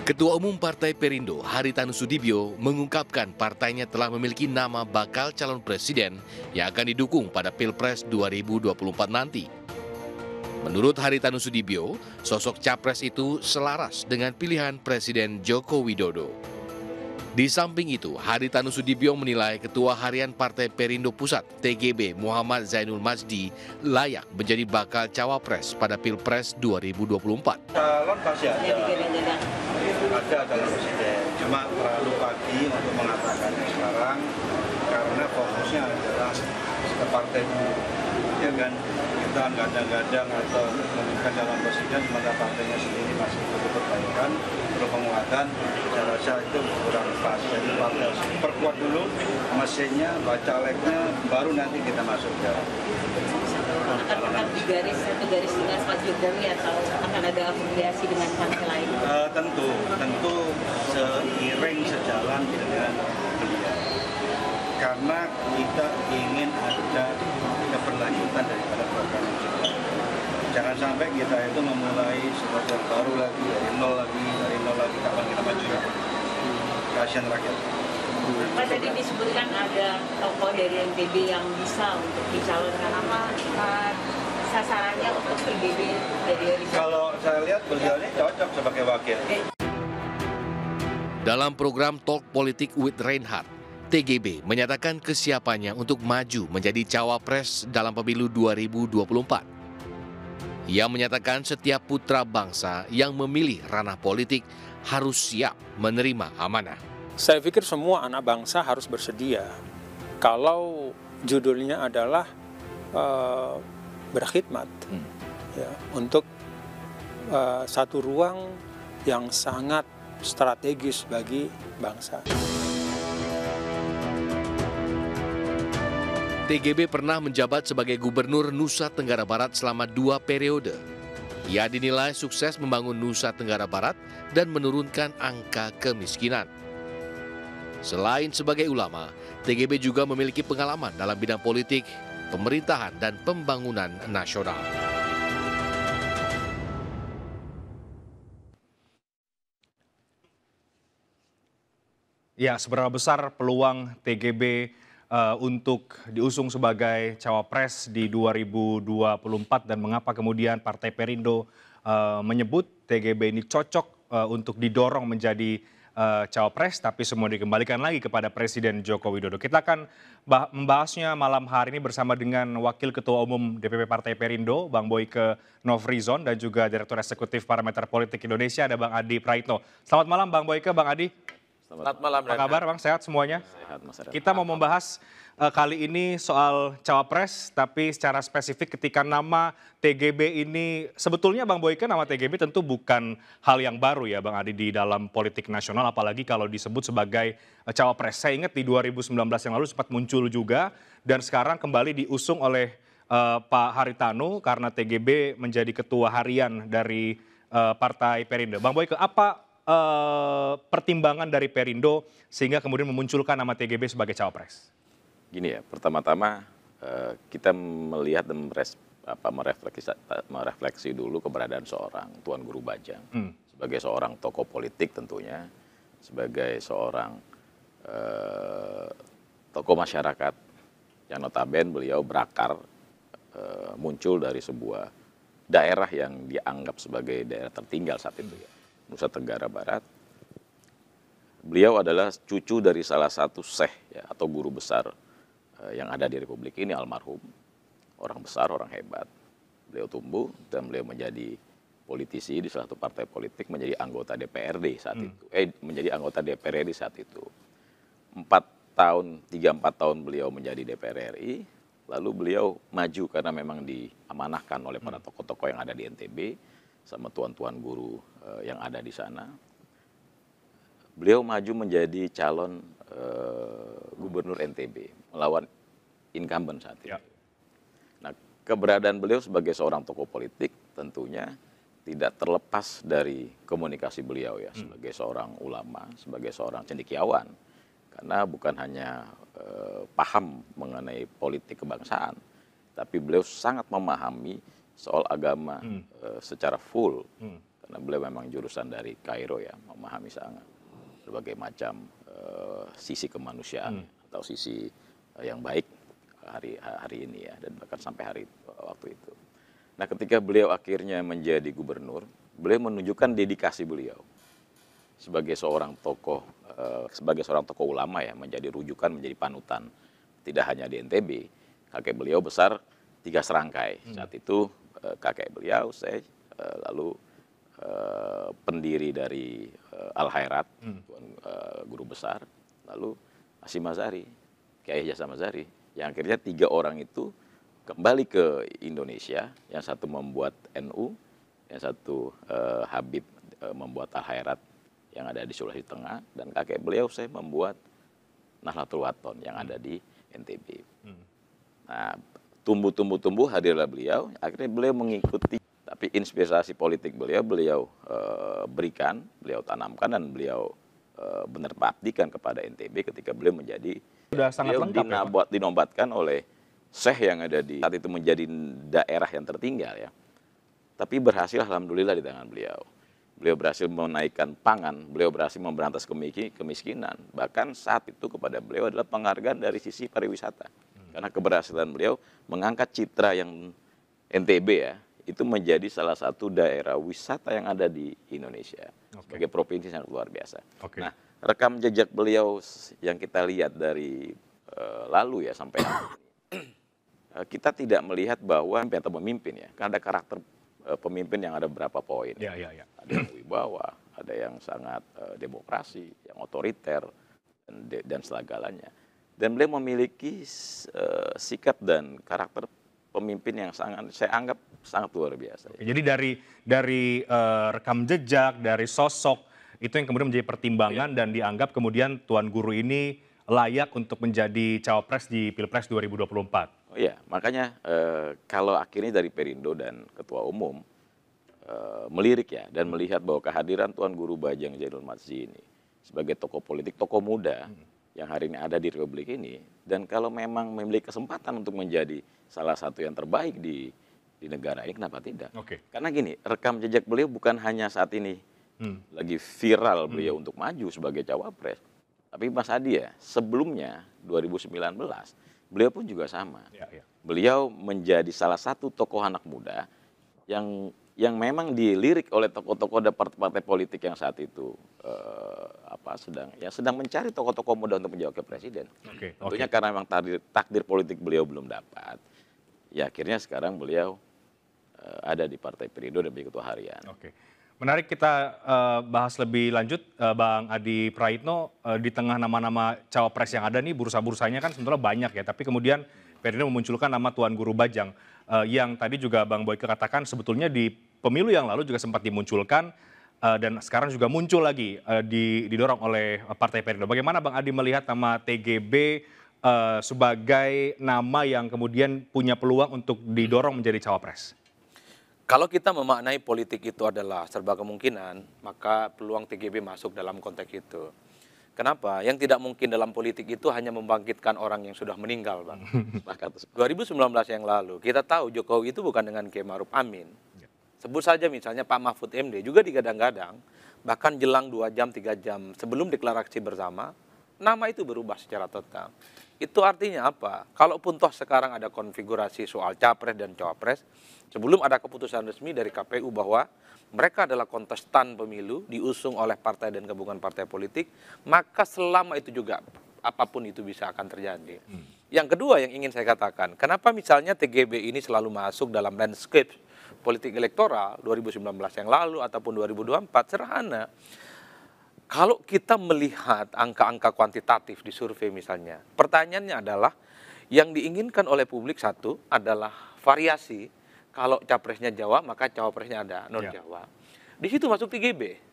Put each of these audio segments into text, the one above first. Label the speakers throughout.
Speaker 1: Ketua Umum Partai Perindo, Haritanu Sudibyo, mengungkapkan partainya telah memiliki nama bakal calon presiden yang akan didukung pada Pilpres 2024 nanti. Menurut Haritanu Sudibyo, sosok capres itu selaras dengan pilihan Presiden Joko Widodo. Di samping itu, Haritanu Sudibyo menilai Ketua Harian Partai Perindo Pusat TGB Muhammad Zainul Masdi layak menjadi bakal cawapres pada Pilpres
Speaker 2: 2024 ada adalah presiden cuma terlalu pagi untuk mengatakannya sekarang karena fokusnya adalah ke partai dulu kan kita gadang-gadang atau menunjukkan dalam presiden sementara partainya sendiri masih perlu perbaikan perlu penguatan saya rasa itu kurang pas jadi partai harus perkuat dulu mesinnya baca legnya, baru nanti kita masuk ke
Speaker 3: akan di garis satu garis
Speaker 1: dengan Pak Jokowi atau akan ada afiliasi dengan partai lain?
Speaker 2: Uh, tentu, tentu seiring sejalan dengan karena kita ingin ada keberlanjutan daripada program kita. Jangan sampai kita itu memulai sesuatu yang baru lagi, dari nol lagi, dari nol lagi, kapan kita maju ya? Kasihan rakyat. Pak tadi
Speaker 1: disebutkan ada tokoh dari NTB yang bisa untuk dicalonkan apa eh, sasarannya untuk PBB dari
Speaker 4: Kalau saya lihat beliau ini cocok sebagai wakil.
Speaker 1: Dalam program Talk Politik with Reinhardt, TGB menyatakan kesiapannya untuk maju menjadi cawapres dalam pemilu 2024. Ia menyatakan setiap putra bangsa yang memilih ranah politik harus siap menerima amanah.
Speaker 2: Saya pikir semua anak bangsa harus bersedia. Kalau judulnya adalah uh, berkhidmat hmm. ya, untuk uh, satu ruang yang sangat strategis bagi bangsa.
Speaker 1: TGB pernah menjabat sebagai gubernur Nusa Tenggara Barat selama dua periode. Ia dinilai sukses membangun Nusa Tenggara Barat dan menurunkan angka kemiskinan. Selain sebagai ulama, TGB juga memiliki pengalaman dalam bidang politik, pemerintahan, dan pembangunan nasional.
Speaker 4: Ya, seberapa besar peluang TGB uh, untuk diusung sebagai cawapres di 2024 dan mengapa kemudian Partai Perindo uh, menyebut TGB ini cocok uh, untuk didorong menjadi uh, cawapres tapi semua dikembalikan lagi kepada Presiden Joko Widodo. Kita akan membahasnya malam hari ini bersama dengan Wakil Ketua Umum DPP Partai Perindo, Bang Boyke Novrizon dan juga Direktur Eksekutif Parameter Politik Indonesia ada Bang Adi Praitno. Selamat malam Bang Boyke, Bang Adi. Selamat malam. Apa kabar Bang? Sehat semuanya? Sehat Mas Kita mau membahas uh, kali ini soal cawapres, tapi secara spesifik ketika nama TGB ini, sebetulnya Bang Boyke nama TGB tentu bukan hal yang baru ya Bang Adi di dalam politik nasional, apalagi kalau disebut sebagai uh, cawapres. Saya ingat di 2019 yang lalu sempat muncul juga, dan sekarang kembali diusung oleh uh, Pak Haritanu karena TGB menjadi ketua harian dari Partai Perindo. Bang Boyke, apa Eh, pertimbangan dari Perindo sehingga kemudian memunculkan nama TGB sebagai cawapres? Gini
Speaker 3: ya, pertama-tama eh, kita melihat dan meres, apa merefleksi merefleksi dulu keberadaan seorang Tuan Guru Bajang hmm. sebagai seorang tokoh politik tentunya sebagai seorang eh, tokoh masyarakat yang notaben beliau berakar eh, muncul dari sebuah daerah yang dianggap sebagai daerah tertinggal saat itu ya. Nusa Tenggara Barat. Beliau adalah cucu dari salah satu seh ya, atau guru besar eh, yang ada di Republik ini almarhum. Orang besar, orang hebat. Beliau tumbuh dan beliau menjadi politisi di salah satu partai politik menjadi anggota DPRD saat hmm. itu. Eh menjadi anggota DPR RI saat itu. Empat tahun, tiga empat tahun beliau menjadi DPR RI, lalu beliau maju karena memang diamanahkan oleh para hmm. tokoh-tokoh yang ada di NTB sama tuan-tuan guru uh, yang ada di sana. Beliau maju menjadi calon uh, gubernur NTB melawan incumbent saat ini. Ya. Nah, keberadaan beliau sebagai seorang tokoh politik tentunya tidak terlepas dari komunikasi beliau ya hmm. sebagai seorang ulama, sebagai seorang cendekiawan. Karena bukan hanya uh, paham mengenai politik kebangsaan, tapi beliau sangat memahami soal agama hmm. Eh, secara full hmm. karena beliau memang jurusan dari Kairo ya memahami sangat berbagai macam uh, sisi kemanusiaan hmm. atau sisi uh, yang baik hari hari ini ya dan bahkan sampai hari waktu itu. Nah, ketika beliau akhirnya menjadi gubernur, beliau menunjukkan dedikasi beliau sebagai seorang tokoh uh, sebagai seorang tokoh ulama ya menjadi rujukan menjadi panutan tidak hanya di NTB kakek beliau besar tiga serangkai hmm. saat itu Eh, kakek beliau saya eh, lalu eh, pendiri dari Al hairat hmm. guru besar lalu Asim Mazari Kiai Jasa Mazari yang akhirnya tiga orang itu kembali ke Indonesia yang satu membuat NU yang satu Habib membuat Al hairat yang ada di Sulawesi Tengah dan kakek beliau saya membuat Nahlatul Waton yang hmm. ada di NTB. Hmm. Nah, tumbuh tumbuh tumbuh hadirlah beliau akhirnya beliau mengikuti tapi inspirasi politik beliau beliau e, berikan beliau tanamkan dan beliau e, eh, benar baktikan kepada NTB ketika beliau menjadi sudah sangat beliau lengkap dinabat, ya, dinobatkan oleh Syekh yang ada di saat itu menjadi daerah yang tertinggal ya tapi berhasil alhamdulillah di tangan beliau beliau berhasil menaikkan pangan, beliau berhasil memberantas kemiskinan. Bahkan saat itu kepada beliau adalah penghargaan dari sisi pariwisata. Karena keberhasilan beliau mengangkat citra yang NTB ya, itu menjadi salah satu daerah wisata yang ada di Indonesia. Okay. Sebagai provinsi yang luar biasa. Okay. Nah, rekam jejak beliau yang kita lihat dari uh, lalu ya sampai eh, kita tidak melihat bahwa pemimpin atau pemimpin ya, karena ada karakter uh, pemimpin yang ada berapa poin. Yeah, yeah, yeah. Ada yang wibawa, ada yang sangat demokrasi, yang otoriter, dan, dan segalanya. Dan beliau memiliki uh, sikap dan karakter pemimpin yang sangat saya anggap sangat luar biasa. Oke,
Speaker 4: jadi dari dari uh, rekam jejak, dari sosok itu yang kemudian menjadi pertimbangan ya. dan dianggap kemudian tuan guru ini layak untuk menjadi cawapres di Pilpres 2024.
Speaker 3: Oh iya, makanya uh, kalau akhirnya dari Perindo dan ketua umum uh, melirik ya dan melihat bahwa kehadiran Tuan Guru Bajang Jaidul Mazzi ini sebagai tokoh politik, tokoh muda hmm yang hari ini ada di Republik ini dan kalau memang memiliki kesempatan untuk menjadi salah satu yang terbaik di di negara ini kenapa tidak? Okay. Karena gini rekam jejak beliau bukan hanya saat ini hmm. lagi viral hmm. beliau hmm. untuk maju sebagai cawapres, tapi Mas Adi ya sebelumnya 2019 beliau pun juga sama. Ya, ya. Beliau menjadi salah satu tokoh anak muda yang yang memang dilirik oleh tokoh-tokoh departemen partai-partai politik yang saat itu eh, apa sedang ya sedang mencari tokoh-tokoh muda untuk menjawab ke presiden. Okay, Tentunya okay. karena memang takdir, takdir politik beliau belum dapat. Ya akhirnya sekarang beliau eh, ada di Partai Perindo dan menjadi ketua harian. Oke. Okay.
Speaker 4: Menarik kita uh, bahas lebih lanjut uh, Bang Adi Praitno uh, di tengah nama-nama cawapres yang ada nih bursa-bursanya kan sebetulnya banyak ya tapi kemudian Perindo memunculkan nama Tuan Guru Bajang uh, yang tadi juga Bang Boyke katakan sebetulnya di pemilu yang lalu juga sempat dimunculkan eh, dan sekarang juga muncul lagi eh, didorong oleh Partai Perindo. Bagaimana Bang Adi melihat nama TGB eh, sebagai nama yang kemudian punya peluang untuk didorong menjadi cawapres?
Speaker 2: Kalau kita memaknai politik itu adalah serba kemungkinan, maka peluang TGB masuk dalam konteks itu. Kenapa? Yang tidak mungkin dalam politik itu hanya membangkitkan orang yang sudah meninggal, Bang. 2019 yang lalu, kita tahu Jokowi itu bukan dengan Kiai Amin Sebut saja misalnya Pak Mahfud MD juga digadang-gadang, bahkan jelang dua jam, tiga jam sebelum deklarasi bersama, nama itu berubah secara total. Itu artinya apa? Kalaupun toh sekarang ada konfigurasi soal capres dan cawapres, sebelum ada keputusan resmi dari KPU bahwa mereka adalah kontestan pemilu diusung oleh partai dan gabungan partai politik, maka selama itu juga apapun itu bisa akan terjadi. Hmm. Yang kedua yang ingin saya katakan, kenapa misalnya TGB ini selalu masuk dalam landscape politik elektoral 2019 yang lalu ataupun 2024 sederhana. Kalau kita melihat angka-angka kuantitatif di survei misalnya, pertanyaannya adalah yang diinginkan oleh publik satu adalah variasi. Kalau capresnya Jawa maka cawapresnya ada non ya. Jawa. Ya. Di situ masuk TGB.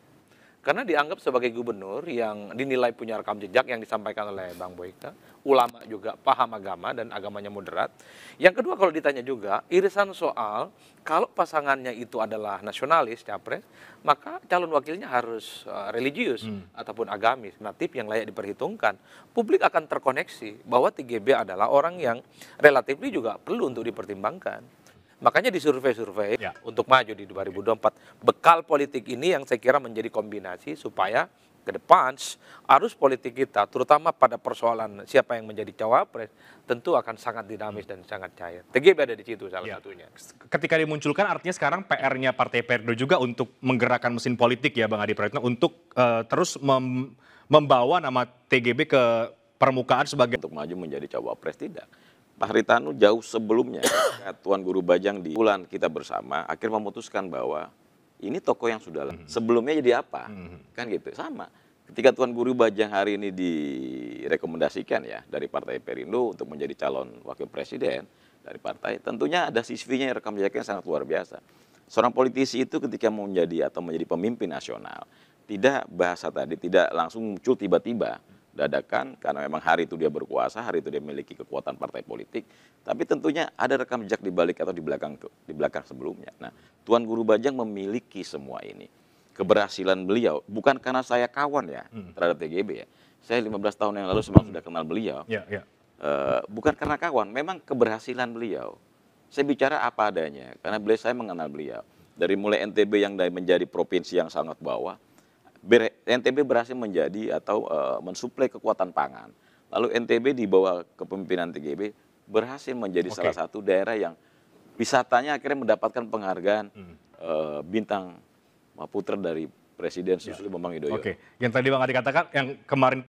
Speaker 2: Karena dianggap sebagai gubernur yang dinilai punya rekam jejak yang disampaikan oleh Bang Boyka, ulama juga paham agama dan agamanya moderat. Yang kedua kalau ditanya juga, irisan soal kalau pasangannya itu adalah nasionalis capres, maka calon wakilnya harus eh, religius hmm. ataupun agamis, natif yang layak diperhitungkan. Publik akan terkoneksi bahwa TGB adalah orang yang relatif juga perlu untuk dipertimbangkan. Makanya di survei-survei ya. untuk maju di 2024, bekal politik ini yang saya kira menjadi kombinasi supaya ke depan arus politik kita terutama pada persoalan siapa yang menjadi cawapres tentu akan sangat dinamis hmm. dan sangat cair. TGB ada di situ salah ya. satunya.
Speaker 4: Ketika dimunculkan artinya sekarang PR-nya Partai Perindo juga untuk menggerakkan mesin politik ya Bang Adi Praetno untuk uh, terus mem membawa nama TGB ke permukaan sebagai untuk maju menjadi cawapres tidak
Speaker 3: Pak Haritanu jauh sebelumnya Tuan Guru Bajang di bulan kita bersama akhir memutuskan bahwa ini toko yang sudah lama mhm. sebelumnya jadi apa mhm. kan gitu sama ketika Tuan Guru Bajang hari ini direkomendasikan ya dari Partai Perindo untuk menjadi calon wakil presiden dari partai tentunya ada CV-nya rekam jejaknya sangat luar biasa seorang politisi itu ketika mau menjadi atau menjadi pemimpin nasional tidak bahasa tadi tidak langsung muncul tiba-tiba dadakan karena memang hari itu dia berkuasa, hari itu dia memiliki kekuatan partai politik, tapi tentunya ada rekam jejak di balik atau di belakang di belakang sebelumnya. Nah, Tuan Guru Bajang memiliki semua ini. Keberhasilan beliau bukan karena saya kawan ya hmm. terhadap TGB ya. Saya 15 tahun yang lalu hmm. sudah kenal beliau. Yeah, ya, ya. yeah. Uh, bukan karena kawan, memang keberhasilan beliau. Saya bicara apa adanya karena beliau saya mengenal beliau dari mulai NTB yang dari menjadi provinsi yang sangat bawah NTB berhasil menjadi atau uh, mensuplai kekuatan pangan. Lalu NTB di bawah kepemimpinan TGB berhasil menjadi okay. salah satu daerah yang wisatanya akhirnya mendapatkan penghargaan hmm. uh, bintang putra dari Presiden Susilo ya. Bambang Yudhoyono. Oke, okay.
Speaker 4: yang tadi Bang Adi katakan yang kemarin